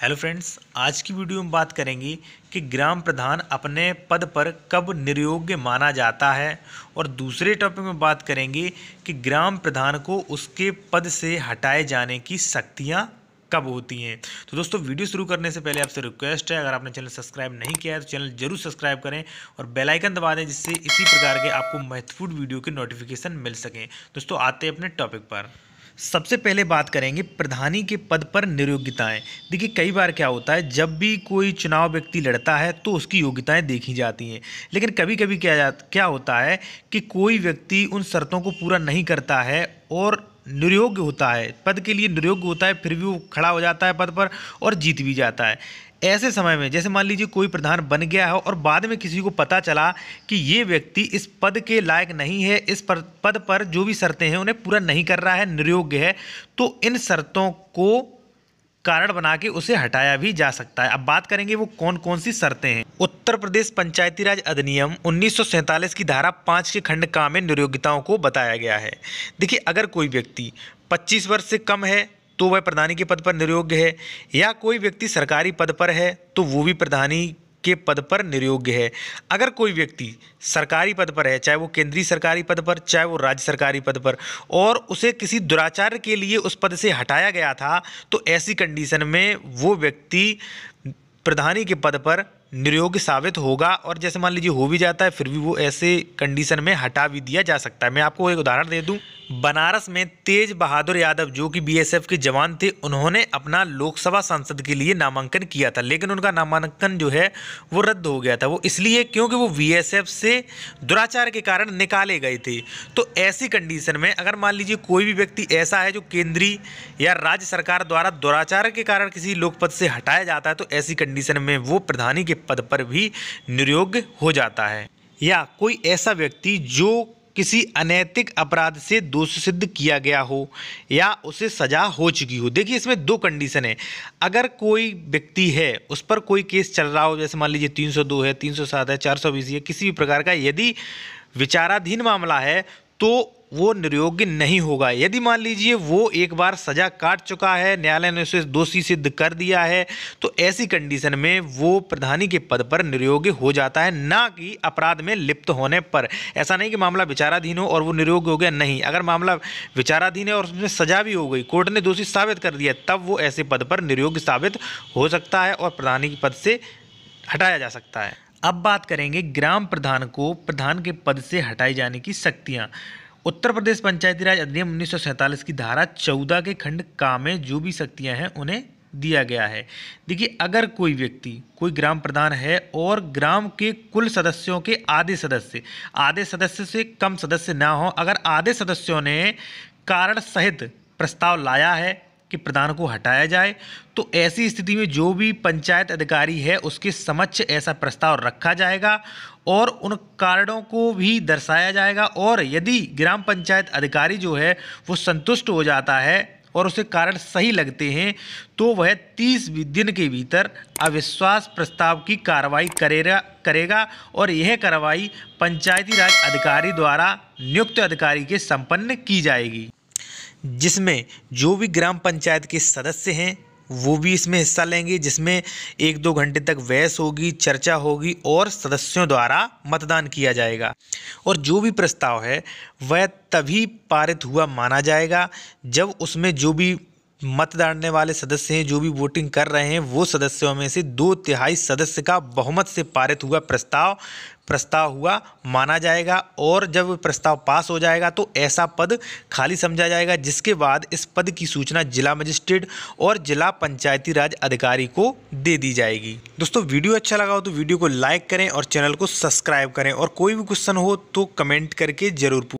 hello friends आज की video में बात करेंगे कि ग्राम प्रधान अपने पद पर कब निर्योग्य माना जाता है और दूसरे टॉपिक में बात करेंगे कि ग्राम प्रधान को उसके पद से हटाए जाने की शक्तियाँ कब होती हैं तो दोस्तों वीडियो शुरू करने से पहले आपसे रिक्वेस्ट है अगर आपने चैनल सब्सक्राइब नहीं किया है तो चैनल जरूर सब्सक्राइब करें और बेल आइकन दबा दें जिससे इसी प्रकार के आपको महत्वपूर्ण वीडियो के नोटिफिकेशन मिल सकें दोस्तों आते हैं अपने टॉपिक पर सबसे पहले बात करेंगे प्रधानी के पद पर निरयोग्यताएँ देखिए कई बार क्या होता है जब भी कोई चुनाव व्यक्ति लड़ता है तो उसकी योग्यताएं देखी जाती हैं लेकिन कभी कभी क्या जा क्या होता है कि कोई व्यक्ति उन शर्तों को पूरा नहीं करता है और निरोग्य होता है पद के लिए निरोग्य होता है फिर भी वो खड़ा हो जाता है पद पर और जीत भी जाता है ऐसे समय में जैसे मान लीजिए कोई प्रधान बन गया हो और बाद में किसी को पता चला कि ये व्यक्ति इस पद के लायक नहीं है इस पर पद पर जो भी शर्तें हैं उन्हें पूरा नहीं कर रहा है निर्योग्य है तो इन शर्तों को कारण बना के उसे हटाया भी जा सकता है अब बात करेंगे वो कौन कौन सी शर्तें हैं उत्तर प्रदेश पंचायती राज अधिनियम उन्नीस की धारा पाँच के खंड का में निर्योग्यताओं को बताया गया है देखिए अगर कोई व्यक्ति 25 वर्ष से कम है तो वह प्रधानी के पद पर निर्योग्य है या कोई व्यक्ति सरकारी पद पर है तो वो भी प्रधानी के पद पर निर्योग्य है अगर कोई व्यक्ति सरकारी पद पर है चाहे वो केंद्रीय सरकारी पद पर चाहे वो राज्य सरकारी पद पर और उसे किसी दुराचार के लिए उस पद से हटाया गया था तो ऐसी कंडीशन में वो व्यक्ति प्रधानी के पद पर निर्योग्य साबित होगा और जैसे मान लीजिए हो भी जाता है फिर भी वो ऐसे कंडीशन में हटा भी दिया जा सकता है मैं आपको एक उदाहरण दे दूँ बनारस में तेज बहादुर यादव जो कि बीएसएफ के जवान थे उन्होंने अपना लोकसभा सांसद के लिए नामांकन किया था लेकिन उनका नामांकन जो है वो रद्द हो गया था वो इसलिए क्योंकि वो बीएसएफ से दुराचार के कारण निकाले गए थे तो ऐसी कंडीशन में अगर मान लीजिए कोई भी व्यक्ति ऐसा है जो केंद्रीय या राज्य सरकार द्वारा दुराचार के कारण किसी लोकपद से हटाया जाता है तो ऐसी कंडीशन में वो प्रधानी के पद पर भी निरयोग्य हो जाता है या कोई ऐसा व्यक्ति जो किसी अनैतिक अपराध से दोष सिद्ध किया गया हो या उसे सजा हो चुकी हो देखिए इसमें दो कंडीशन है अगर कोई व्यक्ति है उस पर कोई केस चल रहा हो जैसे मान लीजिए 302 है 307 है 420 है किसी भी प्रकार का यदि विचाराधीन मामला है तो वो निर्योग्य नहीं होगा यदि मान लीजिए वो एक बार सज़ा काट चुका है न्यायालय ने उसे दोषी सिद्ध कर दिया है तो ऐसी कंडीशन में वो प्रधानी के पद पर निर्योग्य हो जाता है ना कि अपराध में लिप्त होने पर ऐसा नहीं कि मामला विचाराधीन हो और वो निर्योग्य हो गया नहीं अगर मामला विचाराधीन है और उसमें सजा भी हो गई कोर्ट ने दोषी साबित कर दिया तब वो ऐसे पद पर निर्योग्य साबित हो सकता है और प्रधानी के पद से हटाया जा सकता है अब बात करेंगे ग्राम प्रधान को प्रधान के पद से हटाए जाने की शक्तियाँ उत्तर प्रदेश पंचायती राज अधिनियम उन्नीस की धारा चौदह के खंड का में जो भी शक्तियाँ हैं उन्हें दिया गया है देखिए अगर कोई व्यक्ति कोई ग्राम प्रधान है और ग्राम के कुल सदस्यों के आधे सदस्य आधे सदस्य से कम सदस्य ना हो अगर आधे सदस्यों ने कारण सहित प्रस्ताव लाया है के प्रधान को हटाया जाए तो ऐसी स्थिति में जो भी पंचायत अधिकारी है उसके समक्ष ऐसा प्रस्ताव रखा जाएगा और उन कारणों को भी दर्शाया जाएगा और यदि ग्राम पंचायत अधिकारी जो है वो संतुष्ट हो जाता है और उसे कारण सही लगते हैं तो वह 30 दिन के भीतर अविश्वास प्रस्ताव की कार्रवाई करेगा करेगा और यह कार्रवाई पंचायती राज अधिकारी द्वारा नियुक्त अधिकारी के संपन्न की जाएगी जिसमें जो भी ग्राम पंचायत के सदस्य हैं वो भी इसमें हिस्सा लेंगे जिसमें एक दो घंटे तक बहस होगी चर्चा होगी और सदस्यों द्वारा मतदान किया जाएगा और जो भी प्रस्ताव है वह तभी पारित हुआ माना जाएगा जब उसमें जो भी मत डालने वाले सदस्य हैं जो भी वोटिंग कर रहे हैं वो सदस्यों में से दो तिहाई सदस्य का बहुमत से पारित हुआ प्रस्ताव प्रस्ताव हुआ माना जाएगा और जब प्रस्ताव पास हो जाएगा तो ऐसा पद खाली समझा जाएगा जिसके बाद इस पद की सूचना जिला मजिस्ट्रेट और जिला पंचायती राज अधिकारी को दे दी जाएगी दोस्तों वीडियो अच्छा लगा हो तो वीडियो को लाइक करें और चैनल को सब्सक्राइब करें और कोई भी क्वेश्चन हो तो कमेंट करके ज़रूर